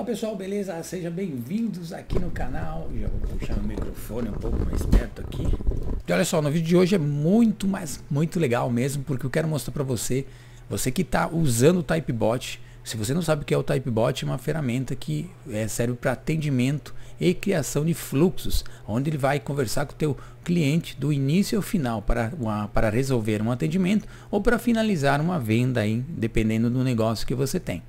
Olá pessoal, beleza? Sejam bem-vindos aqui no canal. Já vou puxar o microfone um pouco mais perto aqui. E olha só, no vídeo de hoje é muito, mais muito legal mesmo, porque eu quero mostrar para você, você que está usando o Typebot, se você não sabe o que é o Typebot, é uma ferramenta que é, serve para atendimento e criação de fluxos, onde ele vai conversar com o teu cliente do início ao final para, uma, para resolver um atendimento ou para finalizar uma venda, aí, dependendo do negócio que você tem.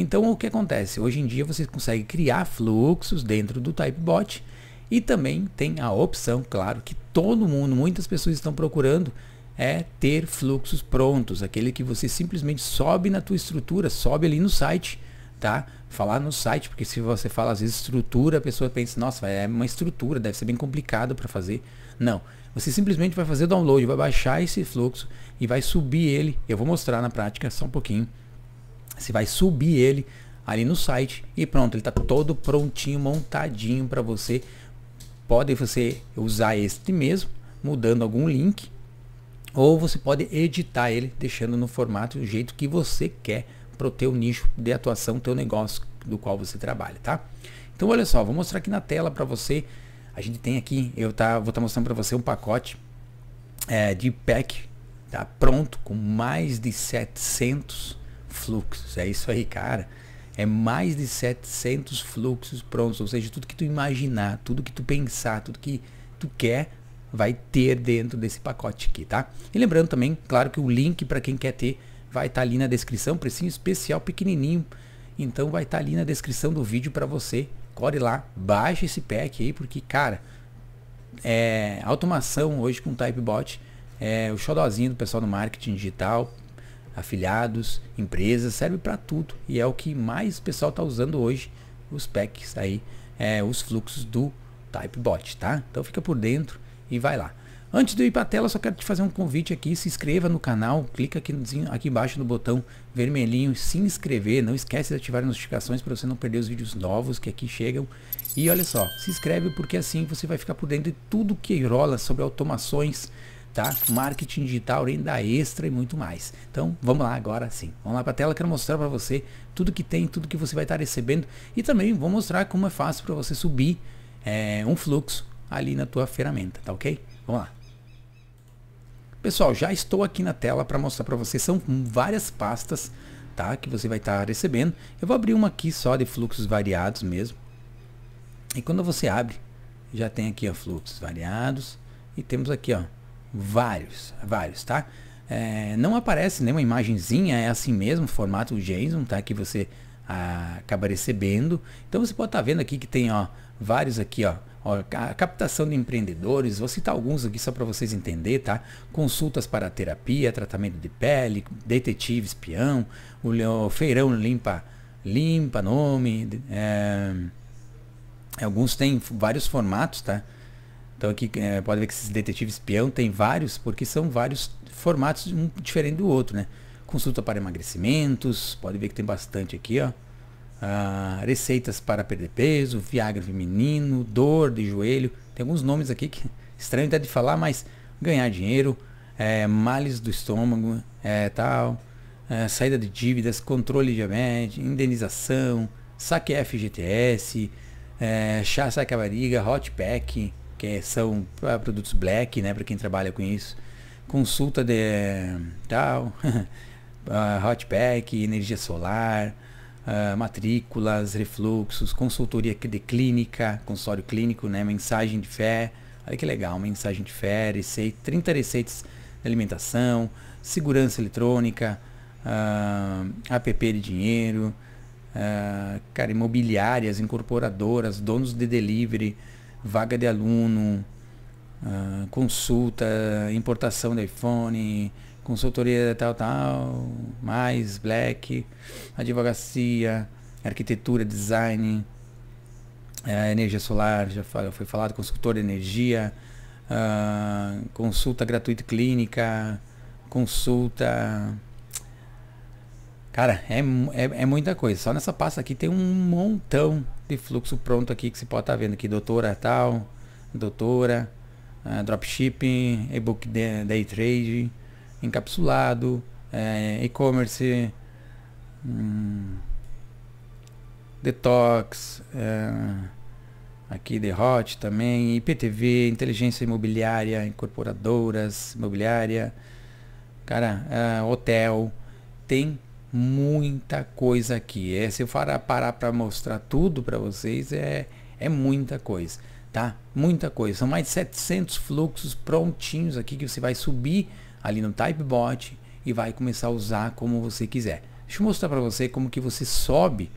Então o que acontece? Hoje em dia você consegue criar fluxos dentro do Typebot e também tem a opção, claro, que todo mundo, muitas pessoas estão procurando é ter fluxos prontos, aquele que você simplesmente sobe na tua estrutura, sobe ali no site, tá? Falar no site, porque se você fala às vezes estrutura, a pessoa pensa, nossa, é uma estrutura, deve ser bem complicado para fazer. Não, você simplesmente vai fazer o download, vai baixar esse fluxo e vai subir ele. Eu vou mostrar na prática só um pouquinho você vai subir ele ali no site e pronto, ele está todo prontinho, montadinho para você. Pode você usar este mesmo, mudando algum link, ou você pode editar ele, deixando no formato do jeito que você quer para o teu nicho de atuação, teu negócio do qual você trabalha, tá? Então olha só, vou mostrar aqui na tela para você. A gente tem aqui, eu tá, vou estar tá mostrando para você um pacote é, de pack, tá pronto com mais de 700 fluxos. É isso aí, cara. É mais de 700 fluxos prontos, ou seja, tudo que tu imaginar, tudo que tu pensar, tudo que tu quer vai ter dentro desse pacote aqui, tá? E lembrando também, claro que o link para quem quer ter vai estar tá ali na descrição, precinho especial pequenininho. Então vai estar tá ali na descrição do vídeo para você. Corre lá, baixa esse pack aí, porque cara, é automação hoje com Typebot, é o xodozinho do pessoal do marketing digital, afiliados, empresas, serve para tudo e é o que mais o pessoal está usando hoje, os packs aí, é, os fluxos do Typebot, tá? Então fica por dentro e vai lá. Antes de eu ir para a tela, só quero te fazer um convite aqui, se inscreva no canal, clica aqui, aqui embaixo no botão vermelhinho, se inscrever, não esquece de ativar as notificações para você não perder os vídeos novos que aqui chegam. E olha só, se inscreve porque assim você vai ficar por dentro de tudo que rola sobre automações, tá? Marketing digital, renda extra e muito mais. Então, vamos lá agora sim. Vamos lá para a tela, quero mostrar para você tudo que tem, tudo que você vai estar tá recebendo e também vou mostrar como é fácil para você subir é, um fluxo ali na tua ferramenta, tá ok? Vamos lá. Pessoal, já estou aqui na tela para mostrar para vocês, são várias pastas tá? que você vai estar tá recebendo. Eu vou abrir uma aqui só de fluxos variados mesmo. E quando você abre, já tem aqui ó, fluxos variados e temos aqui ó, Vários, vários, tá? É, não aparece nenhuma imagenzinha, é assim mesmo, formato JSON, tá? Que você ah, acaba recebendo. Então você pode estar tá vendo aqui que tem ó, vários aqui, ó, ó, a captação de empreendedores, vou citar alguns aqui só para vocês entenderem, tá? Consultas para terapia, tratamento de pele, detetive, espião, o, feirão limpa, limpa nome, é, alguns têm vários formatos, tá? Então aqui é, pode ver que esses detetives espião tem vários, porque são vários formatos, um diferente do outro, né? Consulta para emagrecimentos, pode ver que tem bastante aqui, ó. Ah, receitas para perder peso, Viagra feminino, dor de joelho. Tem alguns nomes aqui que estranho até de falar, mas ganhar dinheiro, é, males do estômago, é, tal, é, saída de dívidas, controle de diabetes, indenização, saque FGTS, é, chá saque a barriga, hot pack, que é, são ah, produtos black, né, para quem trabalha com isso. Consulta de tal, ah, hotpack, energia solar, ah, matrículas, refluxos, consultoria de clínica, consultório clínico, né, mensagem de fé. Olha que legal, mensagem de fé, receita, 30 receitas de alimentação, segurança eletrônica, app de dinheiro, cara, imobiliárias, incorporadoras, donos de delivery, vaga de aluno, uh, consulta, importação de iPhone, consultoria tal, tal, mais, black, advocacia, arquitetura, design, uh, energia solar, já foi falado, consultor de energia, uh, consulta gratuita clínica, consulta. Cara, é, é, é muita coisa. Só nessa pasta aqui tem um montão de fluxo pronto aqui que você pode estar tá vendo aqui, doutora tal, doutora, uh, dropshipping, e-book day trade, encapsulado, uh, e-commerce, um, detox, uh, aqui The Hot também, IPTV, inteligência imobiliária, incorporadoras, imobiliária, cara, hotel, tem muita coisa aqui. É, se eu for parar para mostrar tudo para vocês, é, é muita coisa, tá? Muita coisa. São mais de 700 fluxos prontinhos aqui que você vai subir ali no Typebot e vai começar a usar como você quiser. Deixa eu mostrar para você como que você sobe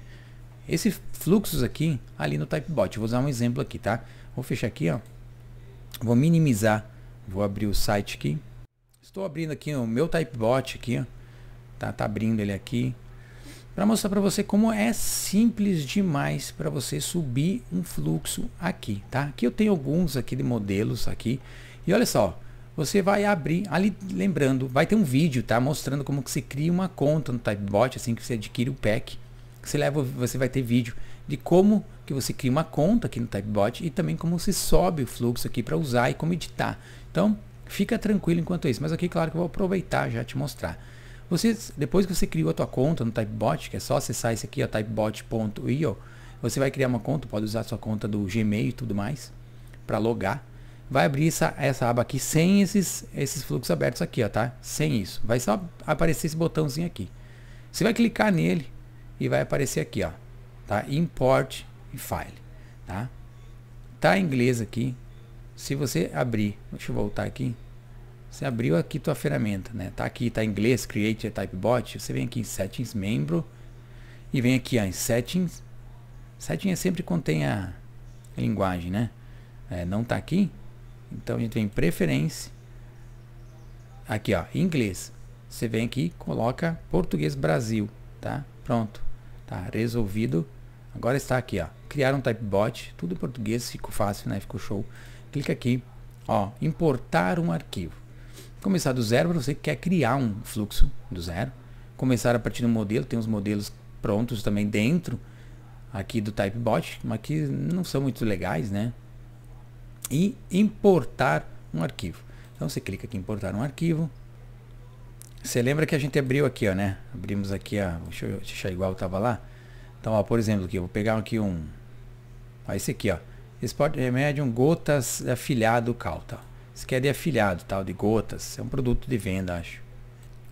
esses fluxos aqui ali no Typebot. Vou usar um exemplo aqui, tá? Vou fechar aqui, ó. Vou minimizar. Vou abrir o site aqui. Estou abrindo aqui o meu Typebot aqui, ó tá, tá abrindo ele aqui para mostrar para você como é simples demais para você subir um fluxo aqui, tá? Aqui eu tenho alguns aqui de modelos aqui e olha só, você vai abrir ali, lembrando, vai ter um vídeo, tá? Mostrando como que se cria uma conta no Typebot assim que você adquire o pack. Você leva, você vai ter vídeo de como que você cria uma conta aqui no Typebot e também como se sobe o fluxo aqui para usar e como editar. Então, fica tranquilo enquanto isso. Mas aqui, claro que eu vou aproveitar já te mostrar. Você, depois que você criou a tua conta no Typebot, que é só acessar esse aqui, ó, typebot.io, você vai criar uma conta, pode usar a sua conta do Gmail e tudo mais, para logar. Vai abrir essa, essa aba aqui sem esses, esses fluxos abertos aqui, ó, tá? Sem isso. Vai só aparecer esse botãozinho aqui. Você vai clicar nele e vai aparecer aqui, ó, tá? Import e File, tá? Tá em inglês aqui. Se você abrir, deixa eu voltar aqui, você abriu aqui tua ferramenta, né? Tá aqui, tá em inglês, Create a type bot. Você vem aqui em Settings, Membro. E vem aqui ó, em Settings. Settings é sempre contém a linguagem, né? É, não tá aqui. Então a gente vem em Preferência. Aqui, ó, Inglês. Você vem aqui, coloca Português Brasil, tá? Pronto. Tá resolvido. Agora está aqui, ó. Criar um type bot. Tudo em português, ficou fácil, né? Ficou show. Clica aqui, ó. Importar um arquivo. Começar do zero para você que quer criar um fluxo do zero. Começar a partir de um modelo, tem uns modelos prontos também dentro aqui do Typebot, mas que não são muito legais, né? E importar um arquivo. Então você clica aqui em importar um arquivo. Você lembra que a gente abriu aqui, ó, né? Abrimos aqui, ó, deixa eu deixar igual estava lá. Então, ó, por exemplo, aqui, eu vou pegar aqui um, ó, esse aqui, ó. Export remédio Gotas Afilhado Calta. Isso aqui é de afiliado, tal, de gotas. É um produto de venda, acho.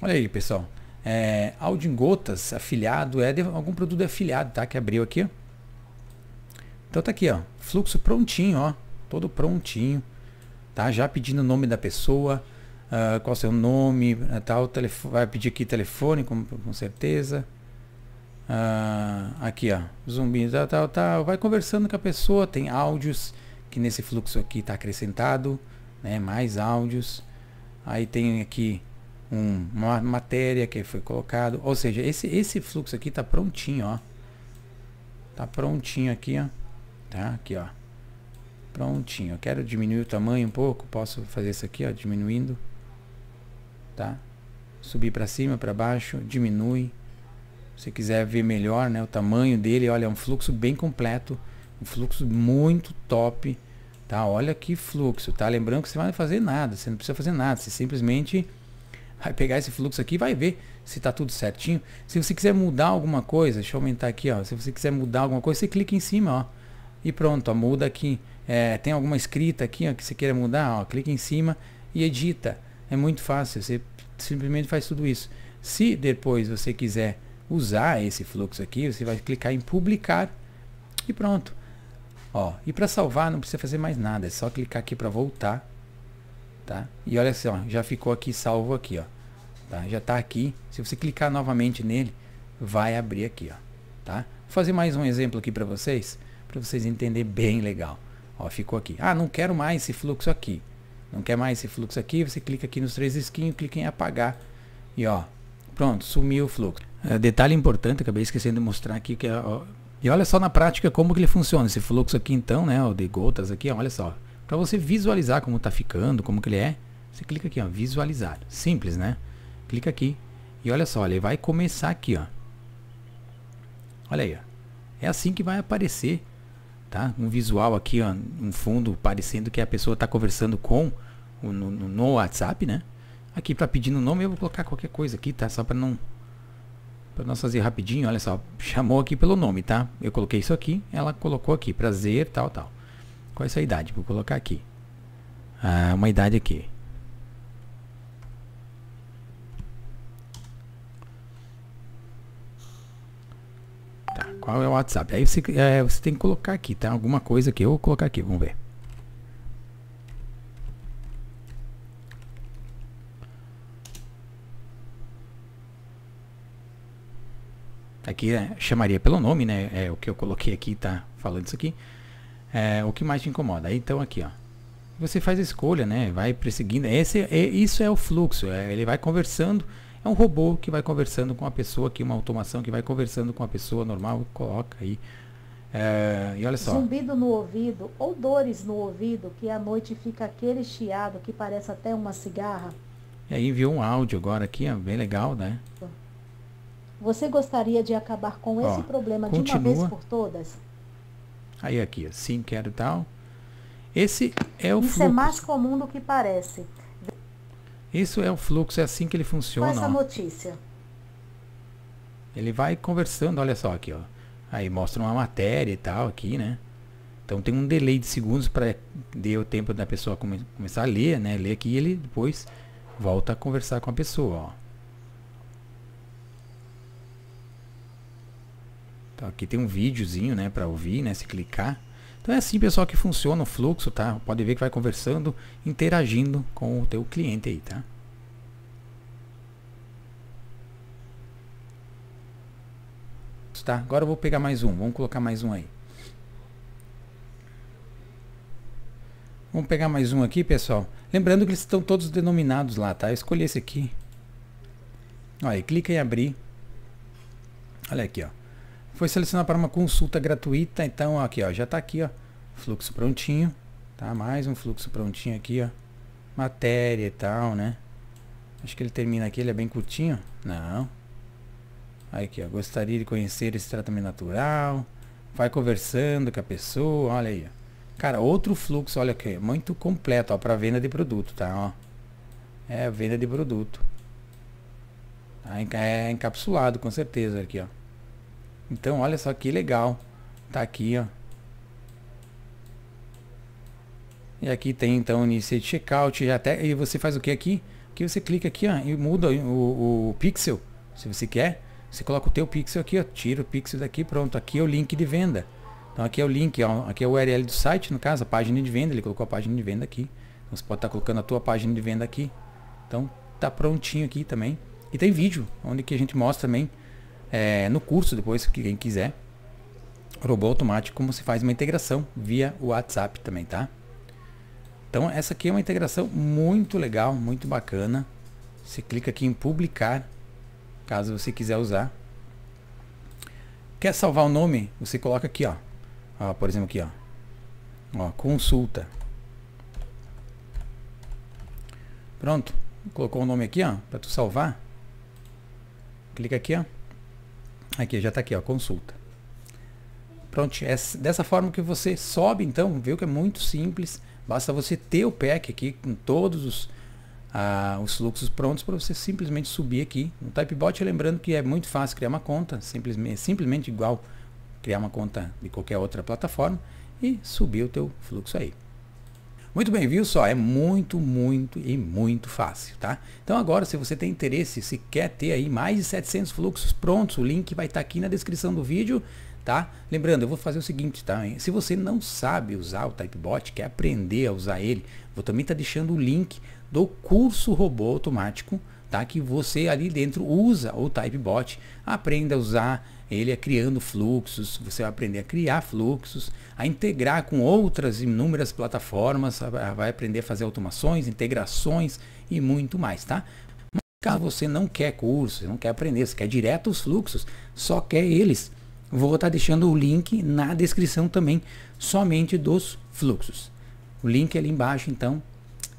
Olha aí, pessoal. É, áudio em gotas, afiliado, é de algum produto de afiliado, tá? Que abriu aqui, Então tá aqui, ó. Fluxo prontinho, ó. Todo prontinho. Tá? Já pedindo o nome da pessoa, uh, qual seu nome, né, tal. Telefone, vai pedir aqui telefone, com, com certeza. Uh, aqui, ó. Zumbi, tal, tal, tal. Vai conversando com a pessoa. Tem áudios que nesse fluxo aqui tá acrescentado né? mais áudios. Aí tem aqui um, uma matéria que foi colocado. Ou seja, esse, esse fluxo aqui tá prontinho, ó. Tá prontinho aqui, ó. Tá aqui, ó. Prontinho. Eu quero diminuir o tamanho um pouco. Posso fazer isso aqui, ó, diminuindo. Tá? Subir para cima, para baixo, diminui. Se quiser ver melhor, né, o tamanho dele, olha, é um fluxo bem completo, um fluxo muito top. Tá? Olha que fluxo, tá? Lembrando que você não vai fazer nada, você não precisa fazer nada, você simplesmente vai pegar esse fluxo aqui e vai ver se tá tudo certinho. Se você quiser mudar alguma coisa, deixa eu aumentar aqui, ó. Se você quiser mudar alguma coisa, você clica em cima, ó. E pronto, ó, muda aqui. É, tem alguma escrita aqui ó, que você queira mudar, ó, clica em cima e edita. É muito fácil, você simplesmente faz tudo isso. Se depois você quiser usar esse fluxo aqui, você vai clicar em publicar e pronto. Ó, e para salvar não precisa fazer mais nada, é só clicar aqui para voltar, tá? E olha só, já ficou aqui salvo aqui, ó. Tá? Já está aqui. Se você clicar novamente nele, vai abrir aqui, ó, tá? Vou fazer mais um exemplo aqui para vocês, para vocês entenderem bem legal. Ó, ficou aqui. Ah, não quero mais esse fluxo aqui. Não quer mais esse fluxo aqui, você clica aqui nos três esquinhos, clica em apagar. E ó, pronto, sumiu o fluxo. É, detalhe importante, acabei esquecendo de mostrar aqui que é, e olha só na prática como que ele funciona. Esse fluxo aqui então, né, o de gotas aqui, olha só. Para você visualizar como está ficando, como que ele é, você clica aqui, ó, visualizar. Simples, né? Clica aqui. E olha só, ele vai começar aqui, ó. Olha aí, ó. É assim que vai aparecer, tá? Um visual aqui, ó, um fundo parecendo que a pessoa está conversando com no, no WhatsApp, né? Aqui para pedindo nome, eu vou colocar qualquer coisa aqui, tá? Só para não para nós fazer rapidinho, olha só, chamou aqui pelo nome, tá? Eu coloquei isso aqui, ela colocou aqui, prazer, tal, tal. Qual é a sua idade? Vou colocar aqui. Ah, uma idade aqui. Tá, qual é o WhatsApp? Aí você, é, você tem que colocar aqui, tá? Alguma coisa aqui, eu vou colocar aqui, vamos ver. aqui é, chamaria pelo nome, né? É o que eu coloquei aqui, tá falando isso aqui. É, o que mais te incomoda? Então aqui, ó. Você faz a escolha, né? Vai perseguindo. Esse, é, é, isso é o fluxo. É, ele vai conversando. É um robô que vai conversando com a pessoa aqui, uma automação que vai conversando com a pessoa normal. Coloca aí. É, e olha só. Zumbido no ouvido ou dores no ouvido que à noite fica aquele chiado que parece até uma cigarra. E aí enviou um áudio agora aqui, ó, bem legal, né? Você gostaria de acabar com esse problema continua. de uma vez por todas? Aí aqui, sim, quero tal. Esse é o Isso é fluxo. é mais comum do que parece. Isso é o fluxo, é assim que ele funciona. Com essa notícia. Ele vai conversando, olha só aqui, ó. Aí mostra uma matéria e tal aqui, né? Então tem um delay de segundos para dar o tempo da pessoa come começar a ler, né? Ler aqui e ele depois volta a conversar com a pessoa, ó. Então, aqui tem um videozinho, né, para ouvir, né, se clicar. Então é assim, pessoal, que funciona o fluxo, tá? Pode ver que vai conversando, interagindo com o teu cliente aí, tá? Tá, agora eu vou pegar mais um, vamos colocar mais um aí. Vamos pegar mais um aqui, pessoal. Lembrando que eles estão todos denominados lá, tá? Eu escolhi esse aqui. Olha, clica em abrir. Olha aqui, ó. Foi selecionado para uma consulta gratuita. Então, aqui, ó, já está aqui, ó, fluxo prontinho. Tá? Mais um fluxo prontinho aqui, ó. Matéria e tal, né? Acho que ele termina aqui, ele é bem curtinho. Não. Aqui, ó. Gostaria de conhecer esse tratamento natural. Vai conversando com a pessoa, olha aí. Ó. Cara, outro fluxo, olha aqui, muito completo, ó, para venda de produto, tá? Ó. É venda de produto. Tá? É encapsulado, com certeza, aqui, ó. Então, olha só que legal. Tá aqui, ó. E aqui tem então Initiate Checkout. E, até, e você faz o que aqui? Que você clica aqui ó, e muda o, o, o pixel. Se você quer, você coloca o teu pixel aqui, ó, tira o pixel daqui, pronto. Aqui é o link de venda. Então aqui é o link, ó, aqui é o URL do site, no caso, a página de venda. Ele colocou a página de venda aqui. Então, você pode estar tá colocando a tua página de venda aqui. Então tá prontinho aqui também. E tem vídeo, onde que a gente mostra também é, no curso depois, que quem quiser. Robô automático, como se faz uma integração via WhatsApp também, tá? Então essa aqui é uma integração muito legal, muito bacana. Você clica aqui em publicar, caso você quiser usar. Quer salvar o nome? Você coloca aqui, ó. ó por exemplo, aqui, ó. ó. Consulta. Pronto. Colocou o nome aqui, ó, para tu salvar. Clica aqui, ó. Aqui, já está aqui, ó, consulta. Pronto, é dessa forma que você sobe, então, viu que é muito simples. Basta você ter o pack aqui com todos os, ah, os fluxos prontos para você simplesmente subir aqui. No Typebot, lembrando que é muito fácil criar uma conta, simplesmente, é simplesmente igual criar uma conta de qualquer outra plataforma e subir o teu fluxo aí. Muito bem, viu só? É muito, muito e muito fácil, tá? Então agora, se você tem interesse, se quer ter aí mais de 700 fluxos prontos, o link vai estar tá aqui na descrição do vídeo, tá? Lembrando, eu vou fazer o seguinte, tá? Se você não sabe usar o Typebot, quer aprender a usar ele, vou também estar tá deixando o link do curso robô automático, tá? Que você ali dentro usa o Typebot, aprenda a usar, ele é criando fluxos, você vai aprender a criar fluxos, a integrar com outras inúmeras plataformas, vai aprender a fazer automações, integrações e muito mais, tá? Mas caso você não quer curso, não quer aprender, você quer direto os fluxos, só quer eles, vou estar tá deixando o link na descrição também, somente dos fluxos. O link é ali embaixo, então,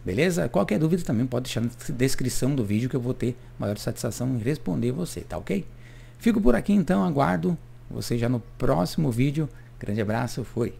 Beleza? Qualquer dúvida também pode deixar na descrição do vídeo que eu vou ter maior satisfação em responder você, tá ok? Fico por aqui então, aguardo você já no próximo vídeo. Grande abraço, fui!